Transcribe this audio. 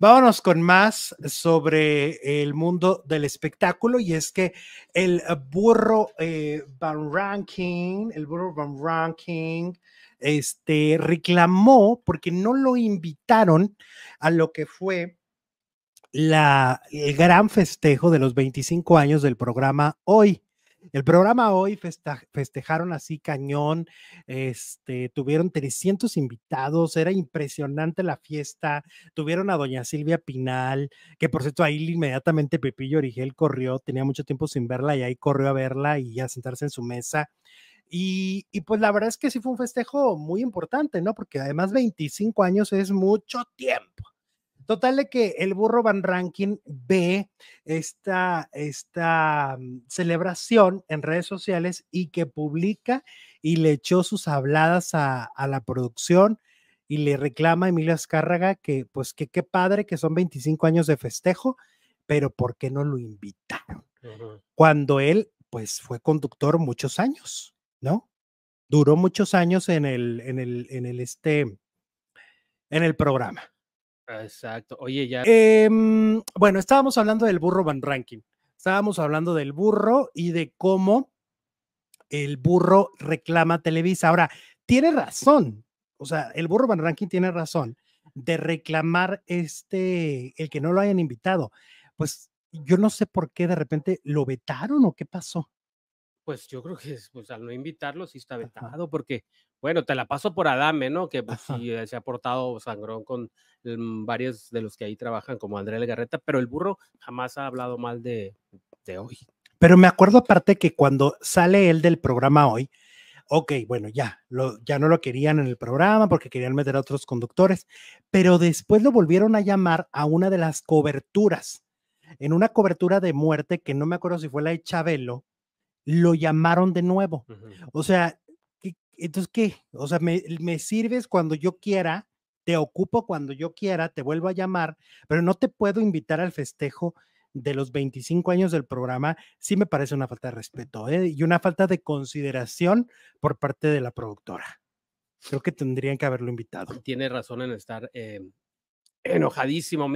Vámonos con más sobre el mundo del espectáculo y es que el burro eh, Van Ranking, el burro Van Ranking, este, reclamó porque no lo invitaron a lo que fue la, el gran festejo de los 25 años del programa Hoy. El programa hoy festejaron así cañón, este, tuvieron 300 invitados, era impresionante la fiesta, tuvieron a doña Silvia Pinal, que por cierto ahí inmediatamente Pepillo Origel corrió, tenía mucho tiempo sin verla y ahí corrió a verla y a sentarse en su mesa. Y, y, pues la verdad es que sí fue un festejo muy importante, ¿no? Porque además 25 años es mucho tiempo. Total de que el burro Van Ranking ve esta, esta mm, celebración en redes sociales y que publica y le echó sus habladas a, la producción y le reclama a Emilio Azcárraga que pues que qué padre que son 25 años de festejo, pero ¿por qué no lo invitaron? Cuando él pues fue conductor muchos años, ¿no? Duró muchos años en el, en el, en el, este, en el programa. Exacto. Oye, ya. Em, bueno, estábamos hablando del burro Van Ranking. Estábamos hablando del burro y de cómo el burro reclama Televisa. Ahora, tiene razón. O sea, el burro Van Ranking tiene razón de reclamar este, el que no lo hayan invitado. Pues yo no sé por qué de repente lo vetaron o qué pasó pues yo creo que pues, al no invitarlo sí está vetado, porque, bueno, te la paso por Adame, ¿no? Que pues, eh, se ha portado sangrón con mm, varios de los que ahí trabajan, como Andrea garreta pero el burro jamás ha hablado mal de, hoy. Pero me acuerdo aparte que cuando sale él del programa hoy, ok, bueno, ya, ya no lo querían en el programa porque querían meter a otros conductores, pero después lo volvieron a llamar a una de las coberturas, en una cobertura de muerte que no me acuerdo si fue la de Chabelo lo llamaron de nuevo. O sea, entonces, ¿qué? O sea, me, sirves cuando yo quiera, te ocupo cuando yo quiera, te vuelvo a llamar, pero no te puedo invitar al festejo de los 25 años del programa, sí me parece una falta de respeto ¿eh? y una falta de consideración por parte de la productora. Creo que tendrían que haberlo invitado. Tiene razón en estar em, enojadísimo.